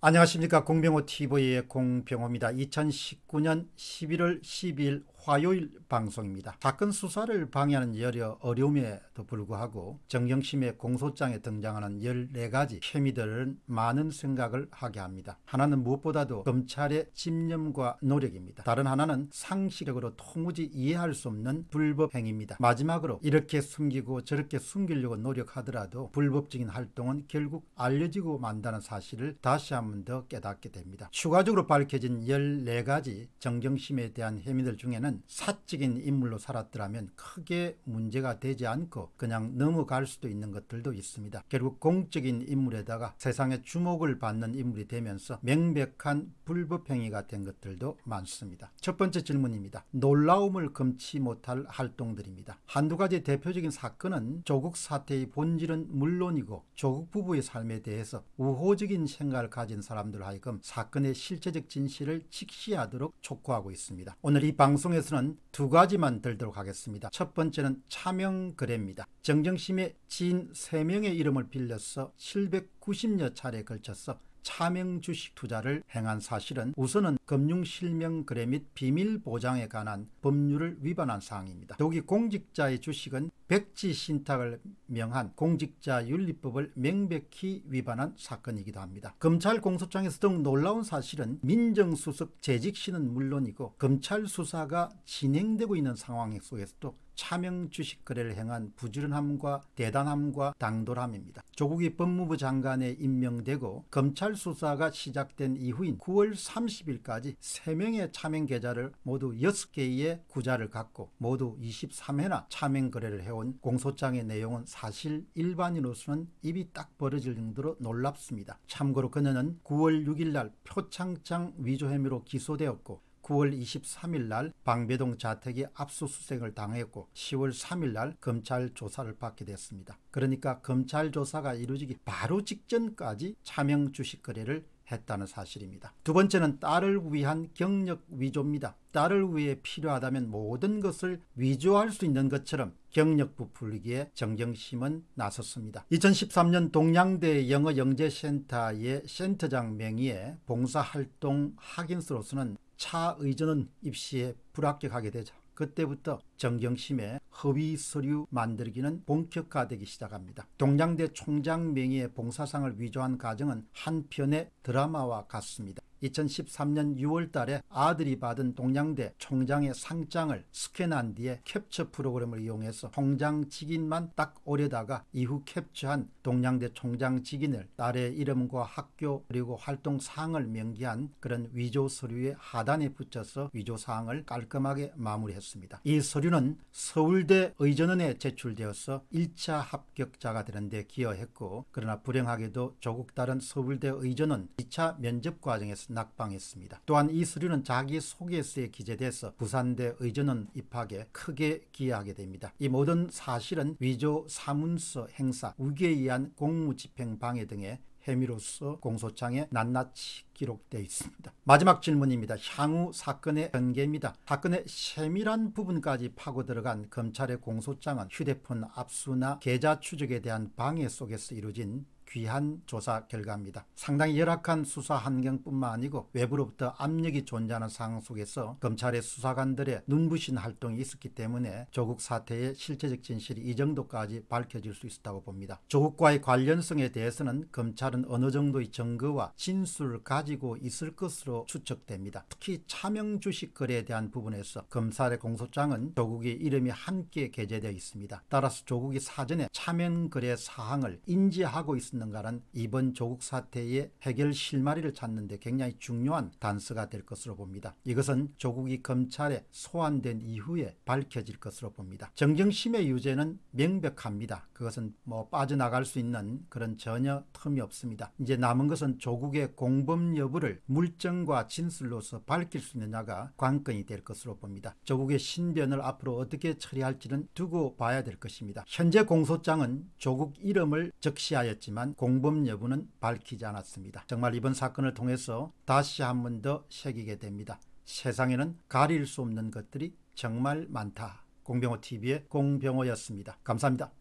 안녕하십니까 공병호 TV의 공병호입니다. 2019년 11월 12일 화요일 방송입니다. 사건 수사를 방해하는 여러 어려움에도 불구하고 정경심의 공소장에 등장하는 14가지 혐의들은 많은 생각을 하게 합니다. 하나는 무엇보다도 검찰의 집념과 노력입니다. 다른 하나는 상시력으로 도무지 이해할 수 없는 불법 행위입니다. 마지막으로 이렇게 숨기고 저렇게 숨기려고 노력하더라도 불법적인 활동은 결국 알려지고 만다는 사실을 다시 한 번 더 깨닫게 됩니다. 추가적으로 밝혀진 14가지 정경심에 대한 혐의들 중에는 사적인 인물로 살았더라면 크게 문제가 되지 않고 그냥 넘어갈 수도 있는 것들도 있습니다. 결국 공적인 인물에다가 세상의 주목을 받는 인물이 되면서 명백한 불법행위가 된 것들도 많습니다. 첫 번째 질문입니다. 놀라움을 금치 못할 활동들입니다. 한두 가지 대표적인 사건은 조국 사태의 본질은 물론이고 조국 부부의 삶에 대해서 우호적인 생각을 가진 사람들 하여금 사건의 실체적 진실을 직시하도록 촉구하고 있습니다. 오늘 이 방송에 방에서는 두 가지만 들도록 하겠습니다. 첫 번째는 차명거래입니다. 정정심의 지인 3명의 이름을 빌려서 790여 차례에 걸쳐서 차명 주식 투자를 행한 사실은 우선은 금융실명거래 및 비밀보장에 관한 법률을 위반한 사항입니다. 더욱이 공직자의 주식은 백지신탁을 명한 공직자윤리법을 명백히 위반한 사건이기도 합니다. 검찰 공소장에서 등 놀라운 사실은 민정수석 재직 시는 물론이고 검찰 수사가 진행되고 있는 상황 속에서도 차명 주식 거래를 행한 부지런함과 대단함과 당돌함입니다. 조국이 법무부 장관에 임명되고 검찰 수사가 시작된 이후인 9월 30일까지 3명의 차명 계좌를 모두 6개의 구좌를 갖고 모두 23회나 차명 거래를 해온 공소장의 내용은 사실 일반인으로서는 입이 딱 벌어질 정도로 놀랍습니다. 참고로 그녀는 9월 6일날 표창장 위조 혐의로 기소되었고 9월 23일 날 방배동 자택이 압수수색을 당했고 10월 3일 날 검찰 조사를 받게 됐습니다. 그러니까 검찰 조사가 이루어지기 바로 직전까지 차명 주식 거래를 했다는 사실입니다. 두 번째는 딸을 위한 경력 위조입니다. 딸을 위해 필요하다면 모든 것을 위조할 수 있는 것처럼 경력 부풀리기에 정경심은 나섰습니다. 2013년 동양대 영어영재센터의 센터장 명의의 봉사활동 학인수로서는 차의전은 입시에 불합격하게 되자 그때부터 정경심의 허위 서류 만들기는 본격화되기 시작합니다. 동양대 총장 명의의 봉사상을 위조한 가정은 한편의 드라마와 같습니다. 2013년 6월 달에 아들이 받은 동양대 총장의 상장을 스캔한 뒤에 캡처 프로그램을 이용해서 총장 직인만 딱 오려다가 이후 캡처한 동양대 총장 직인을 딸의 이름과 학교 그리고 활동 사항을 명기한 그런 위조 서류의 하단에 붙여서 위조 사항을 깔끔하게 마무리했습니다. 이 서류는 서울대 의전원에 제출되어서 1차 합격자가 되는데 기여했고 그러나 불행하게도 조국 다른 서울대 의전원 2차 면접 과정에서 낙방했습니다. 또한 이 서류는 자기소개서에 기재돼서 부산대 의전원 입학에 크게 기여하게 됩니다. 이 모든 사실은 위조 사문서 행사, 우기에 의한 공무집행 방해 등의 혐의로서 공소장에 낱낱이 기록되어 있습니다. 마지막 질문입니다. 향후 사건의 전개입니다. 사건의 세밀한 부분까지 파고 들어간 검찰의 공소장은 휴대폰 압수나 계좌 추적에 대한 방해 속에서 이루어진 귀한 조사 결과입니다. 상당히 열악한 수사 환경뿐만 아니고 외부로부터 압력이 존재하는 상황 속에서 검찰의 수사관들의 눈부신 활동이 있었기 때문에 조국 사태의 실체적 진실이 이 정도까지 밝혀질 수 있었다고 봅니다. 조국과의 관련성에 대해서는 검찰은 어느 정도의 증거와 진술을 가지고 있을 것으로 추측됩니다. 특히 차명 주식 거래에 대한 부분에서 검찰의 공소장은 조국의 이름이 함께 게재되어 있습니다. 따라서 조국이 사전에 차명 거래 사항을 인지하고 있습니다. 있는가는 이번 조국 사태의 해결 실마리를 찾는 데 굉장히 중요한 단서가 될 것으로 봅니다. 이것은 조국이 검찰에 소환된 이후에 밝혀질 것으로 봅니다. 정정심의 유죄는 명백합니다. 그것은 뭐 빠져나갈 수 있는 그런 전혀 틈이 없습니다. 이제 남은 것은 조국의 공범 여부를 물증과 진술로서 밝힐 수 있느냐가 관건이 될 것으로 봅니다. 조국의 신변을 앞으로 어떻게 처리할지는 두고 봐야 될 것입니다. 현재 공소장은 조국 이름을 적시하였지만 대한 공범 여부는 밝히지 않았습니다. 정말 이번 사건을 통해서 다시 한 번 더 새기게 됩니다. 세상에는 가릴 수 없는 것들이 정말 많다. 공병호 TV의 공병호였습니다. 감사합니다.